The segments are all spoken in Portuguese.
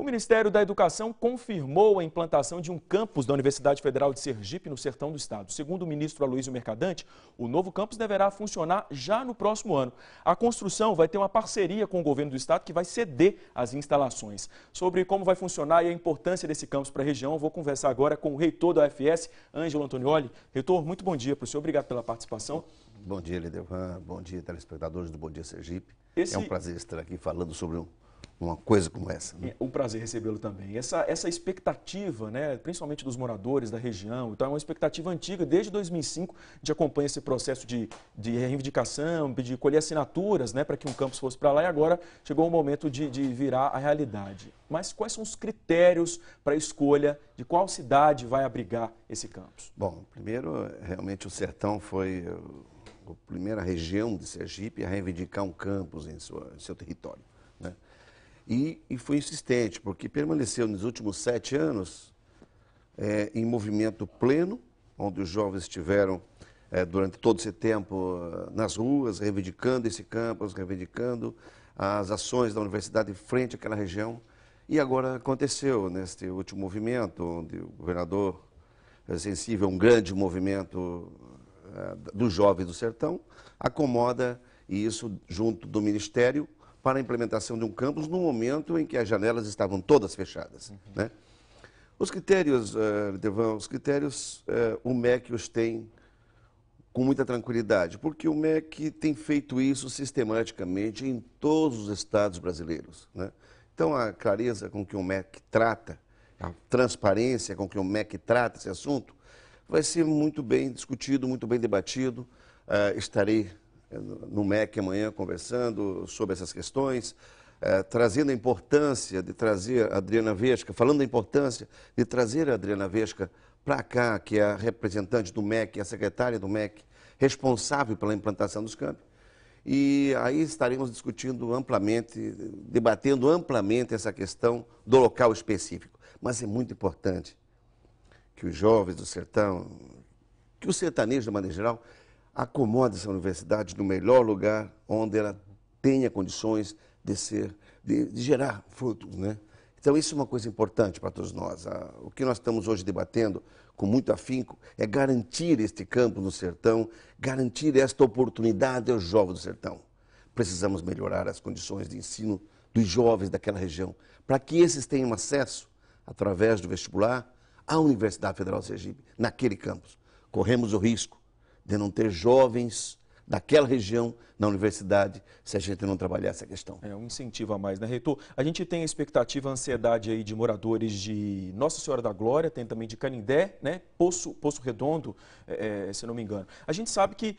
O Ministério da Educação confirmou a implantação de um campus da Universidade Federal de Sergipe, no sertão do estado. Segundo o ministro Aloysio Mercadante, o novo campus deverá funcionar já no próximo ano. A construção vai ter uma parceria com o governo do estado que vai ceder as instalações. Sobre como vai funcionar e a importância desse campus para a região, vou conversar agora com o reitor da UFS, Ângelo Antonioli. Reitor, muito bom dia para o senhor, obrigado pela participação. Bom dia, Lidevan. Bom dia, telespectadores do Bom Dia Sergipe. Esse... É um prazer estar aqui falando sobre um uma coisa como essa. Né? É um prazer recebê-lo também. Essa, essa expectativa, né, principalmente dos moradores da região, então, é uma expectativa antiga, desde 2005, de acompanhar esse processo de, de reivindicação, de colher assinaturas né, para que um campus fosse para lá, e agora chegou o momento de, de virar a realidade. Mas quais são os critérios para a escolha de qual cidade vai abrigar esse campus? Bom, primeiro, realmente o Sertão foi a primeira região de Sergipe a reivindicar um campus em, sua, em seu território. E, e foi insistente, porque permaneceu nos últimos sete anos é, em movimento pleno, onde os jovens estiveram é, durante todo esse tempo ah, nas ruas, reivindicando esse campus, reivindicando as ações da universidade frente àquela região. E agora aconteceu neste último movimento, onde o governador é sensível a um grande movimento é, dos jovens do sertão, acomoda isso junto do Ministério para a implementação de um campus no momento em que as janelas estavam todas fechadas. Uhum. Né? Os critérios, uh, os critérios uh, o MEC os tem com muita tranquilidade, porque o MEC tem feito isso sistematicamente em todos os estados brasileiros. Né? Então, a clareza com que o MEC trata, a transparência com que o MEC trata esse assunto, vai ser muito bem discutido, muito bem debatido. Uh, estarei no MEC amanhã conversando sobre essas questões, eh, trazendo a importância de trazer a Adriana Vesca, falando da importância de trazer a Adriana Vesca para cá, que é a representante do MEC, a secretária do MEC, responsável pela implantação dos campos. E aí estaremos discutindo amplamente, debatendo amplamente essa questão do local específico. Mas é muito importante que os jovens do sertão, que o sertanejo, de maneira geral, Acomoda essa universidade no melhor lugar onde ela tenha condições de ser, de, de gerar frutos, né? Então isso é uma coisa importante para todos nós. O que nós estamos hoje debatendo com muito afinco é garantir este campo no sertão, garantir esta oportunidade aos jovens do sertão. Precisamos melhorar as condições de ensino dos jovens daquela região, para que esses tenham acesso, através do vestibular, à Universidade Federal do Sergipe, naquele campus. Corremos o risco de não ter jovens daquela região na universidade se a gente não trabalhar essa questão. É um incentivo a mais, né, Reitor? A gente tem a expectativa, a ansiedade aí de moradores de Nossa Senhora da Glória, tem também de Canindé, né? Poço, Poço Redondo, é, é se não me engano. A gente sabe que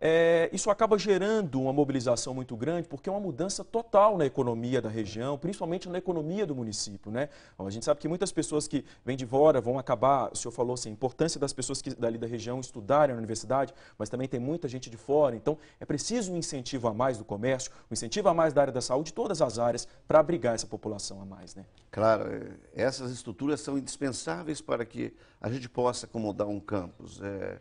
é, isso acaba gerando uma mobilização muito grande, porque é uma mudança total na economia da região, principalmente na economia do município. Né? Bom, a gente sabe que muitas pessoas que vêm de fora vão acabar, o senhor falou assim, a importância das pessoas que dali da região estudarem na universidade, mas também tem muita gente de fora, então é preciso um incentivo a mais do comércio, um incentivo a mais da área da saúde, todas as áreas, para abrigar essa população a mais. Né? Claro, é, essas estruturas são indispensáveis para que a gente possa acomodar um campus. É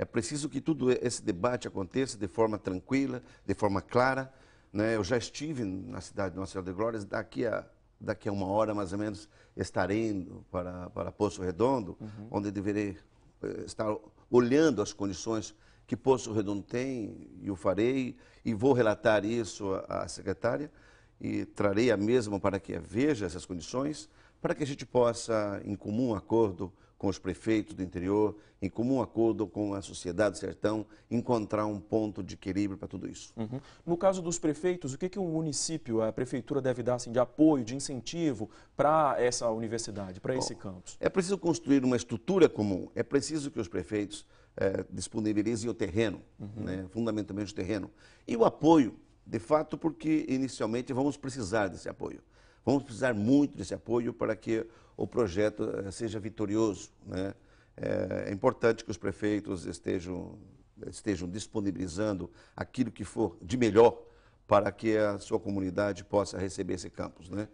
é preciso que todo esse debate aconteça de forma tranquila, de forma clara. Né? Eu já estive na cidade de Nossa Senhora de Glórias, daqui a, daqui a uma hora mais ou menos estarei indo para, para Poço Redondo, uhum. onde deverei eh, estar olhando as condições que Poço Redondo tem, e o farei, e vou relatar isso à secretária, e trarei a mesma para que veja essas condições, para que a gente possa, em comum acordo, com os prefeitos do interior, em comum acordo com a sociedade do sertão, encontrar um ponto de equilíbrio para tudo isso. Uhum. No caso dos prefeitos, o que, que o município, a prefeitura deve dar assim, de apoio, de incentivo para essa universidade, para esse campus? É preciso construir uma estrutura comum, é preciso que os prefeitos é, disponibilizem o terreno, uhum. né, fundamentalmente o terreno. E o apoio, de fato, porque inicialmente vamos precisar desse apoio. Vamos precisar muito desse apoio para que o projeto eh, seja vitorioso. Né? Eh, é importante que os prefeitos estejam, estejam disponibilizando aquilo que for de melhor para que a sua comunidade possa receber esse campus. Né?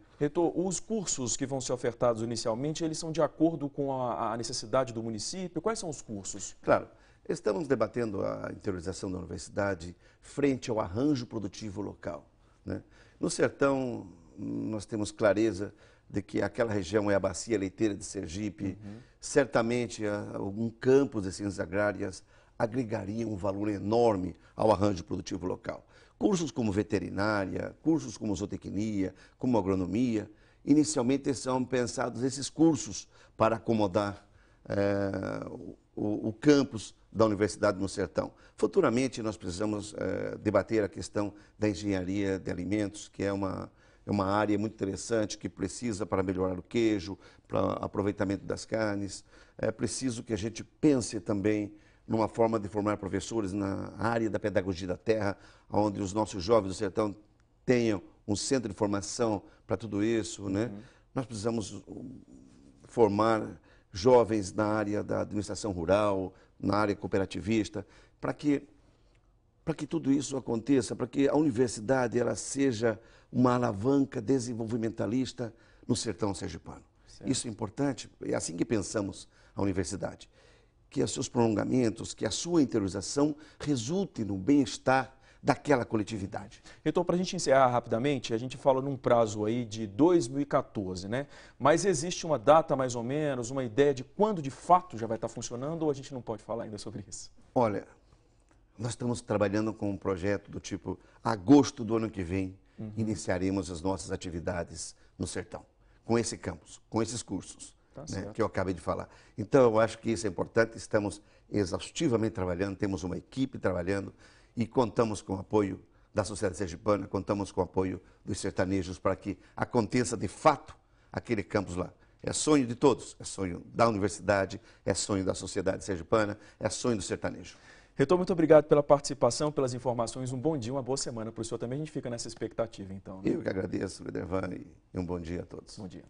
os cursos que vão ser ofertados inicialmente, eles são de acordo com a, a necessidade do município? Quais são os cursos? Claro, estamos debatendo a interiorização da universidade frente ao arranjo produtivo local. Né? No sertão, nós temos clareza de que aquela região é a bacia leiteira de Sergipe, uhum. certamente algum campo de ciências agrárias agregaria um valor enorme ao arranjo produtivo local. Cursos como veterinária, cursos como zootecnia, como agronomia, inicialmente são pensados esses cursos para acomodar é, o, o, campus da Universidade no Sertão. Futuramente nós precisamos é, debater a questão da engenharia de alimentos, que é uma, é uma área muito interessante que precisa para melhorar o queijo, para aproveitamento das carnes. É preciso que a gente pense também numa forma de formar professores na área da pedagogia da terra, onde os nossos jovens do sertão tenham um centro de formação para tudo isso, né? Uhum. Nós precisamos formar jovens na área da administração rural, na área cooperativista, para que para que tudo isso aconteça, para que a universidade ela seja uma alavanca desenvolvimentalista no sertão sergipano. Certo. Isso é importante, é assim que pensamos a universidade. Que os seus prolongamentos, que a sua interiorização resulte no bem-estar daquela coletividade. Então, para a gente encerrar rapidamente, a gente fala num prazo aí de 2014, né? Mas existe uma data mais ou menos, uma ideia de quando de fato já vai estar funcionando ou a gente não pode falar ainda sobre isso? Olha, nós estamos trabalhando com um projeto do tipo, agosto do ano que vem, uhum. iniciaremos as nossas atividades no sertão, com esse campus, com esses cursos tá né, que eu acabei de falar. Então, eu acho que isso é importante, estamos exaustivamente trabalhando, temos uma equipe trabalhando e contamos com o apoio da sociedade sergipana, contamos com o apoio dos sertanejos para que aconteça de fato aquele campus lá. É sonho de todos, é sonho da universidade, é sonho da sociedade sergipana, é sonho do sertanejo. Retor, muito obrigado pela participação, pelas informações. Um bom dia, uma boa semana para o senhor também. A gente fica nessa expectativa, então. Né? Eu que agradeço, Ledervan, e um bom dia a todos. Bom dia.